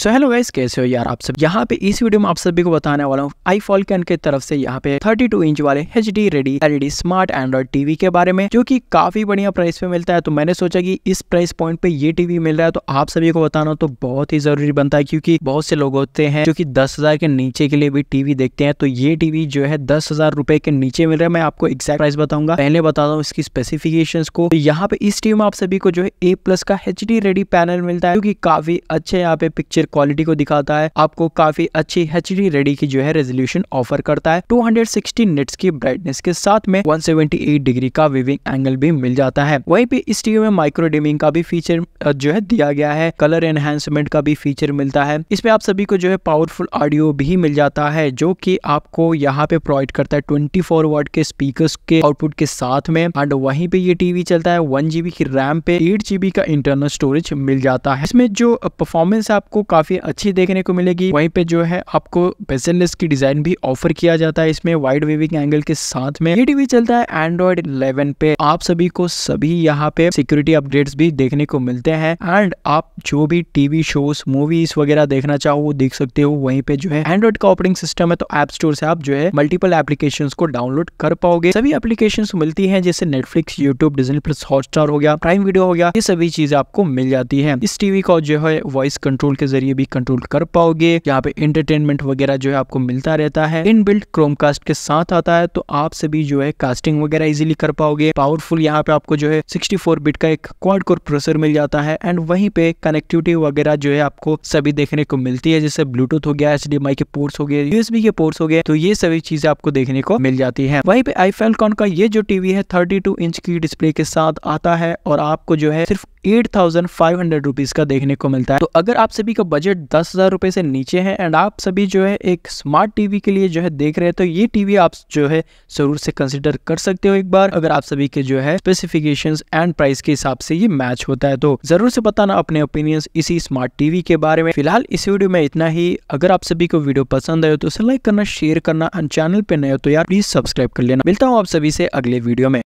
so hello guys कैसे हो यार आप सब यहाँ पे इस वीडियो में आप सभी को बताने वाला हूँ आई फॉलकन के तरफ से यहाँ पे 32 इंच वाले H D ready LED smart Android TV के बारे में जो कि काफी बढ़िया प्राइस पे मिलता है तो मैंने सोचा कि इस प्राइस पॉइंट पे ये टीवी मिल रहा है तो आप सभी को बताना तो बहुत ही जरूरी बनता है क्योंकि बहुत से लोग होते हैं जो की दस के नीचे के लिए भी टीवी देखते हैं तो ये टीवी जो है दस के नीचे मिल रहा है मैं आपको एक्जैक्ट प्राइस बताऊंगा पहले बता हूँ इसकी स्पेसिफिकेशन को तो यहाँ पे इस टीवी में आप सभी को जो है ए प्लस का एच रेडी पैनल मिलता है क्योंकि काफी अच्छे यहाँ पे पिक्चर पिक्चर क्वालिटी को दिखाता है आपको काफी अच्छी एच रेडी की जो है रेजोल्यूशन ऑफर करता है 260 निट्स की ब्राइटनेस के साथ में 178 डिग्री का विविंग एंगल भी मिल जाता है वहीं पे इस टीवी में माइक्रो डिमिंग का भी फीचर जो है दिया गया है कलर एनहेंसमेंट का भी फीचर मिलता है इसमें आप सभी को जो है पावरफुल ऑडियो भी मिल जाता है जो की आपको यहाँ पे प्रोवाइड करता है ट्वेंटी फोर वाट के स्पीकर के आउटपुट के साथ में एंड वहीं पे ये टीवी चलता है वन जीबी की रैम पे एट जीबी का इंटरनल स्टोरेज मिल जाता है इसमें जो परफॉर्मेंस आपको काफ़ी अच्छी देखने को मिलेगी वहीं पे जो है आपको बेजललेस की डिज़ाइन भी ऑफर किया जाता है इसमें वाइड वेविंग एंगल के साथ में ये टीवी चलता है एंड्रॉइड इलेवन पे आप सभी को सभी यहाँ पे सिक्योरिटी अपडेट्स भी देखने को मिलते हैं एंड आप जो भी टीवी शोज मूवीज वगैरह देखना चाहो वो देख सकते हो वहीं पे जो है एंड्रॉइड का ऑपरेटिंग सिस्टम है तो एप स्टोर से आप जो है मल्टीपल एप्लीकेशन को डाउनलोड कर पाओगे सभी एप्लीकेशन मिलती है जैसे Netflix YouTube Disney plus Hotstar हो गया प्राइम वीडियो हो गया ये सभी चीजें आपको मिल जाती है इस टीवी का जो है वॉइस कंट्रोल के जरिए जरिए भी कंट्रोल कर पाओगे यहाँ पे इंटरटेनमेंट वगैरह जो है आपको मिलता रहता है इन बिल्ट क्रोमकास्ट के साथ आता है तो आप सभी जो है कास्टिंग वगैरह इजिली कर पाओगे पावरफुल यहाँ पे आपको जो है 64 बिट का एक क्वाड कोर प्रोसेसर मिल जाता है एंड वहीं पे कनेक्टिविटी वगैरह जो है आपको सभी देखने को मिलती है जैसे ब्लूटूथ हो गया एच के पोर्ट्स हो गए यूएसबी के पोर्ट्स हो गए तो ये सभी चीजें आपको देखने को मिल जाती है वहीं पे आई का ये जो टीवी है थर्टी इंच की डिस्प्ले के साथ आता है और आपको जो है सिर्फ eight thousand five hundred rupees का देखने को मिलता है तो अगर आप सभी का बजट दस हज़ार रुपए से नीचे है एंड आप सभी जो है एक स्मार्ट टीवी के लिए जो है देख रहे हैं तो ये टीवी आप जो है जरूर से कंसिडर कर सकते हो एक बार अगर आप सभी के जो है स्पेसिफिकेशन एंड प्राइस के हिसाब से ये मैच होता है तो जरूर से बताना अपने ओपिनियंस इसी स्मार्ट टीवी के बारे में फिलहाल इस वीडियो में इतना ही अगर आप सभी को वीडियो पसंद आए तो उसे लाइक करना शेयर करना एंड चैनल पे नए हो तो यार प्लीज सब्सक्राइब कर लेना मिलता हूँ आप सभी से अगले वीडियो में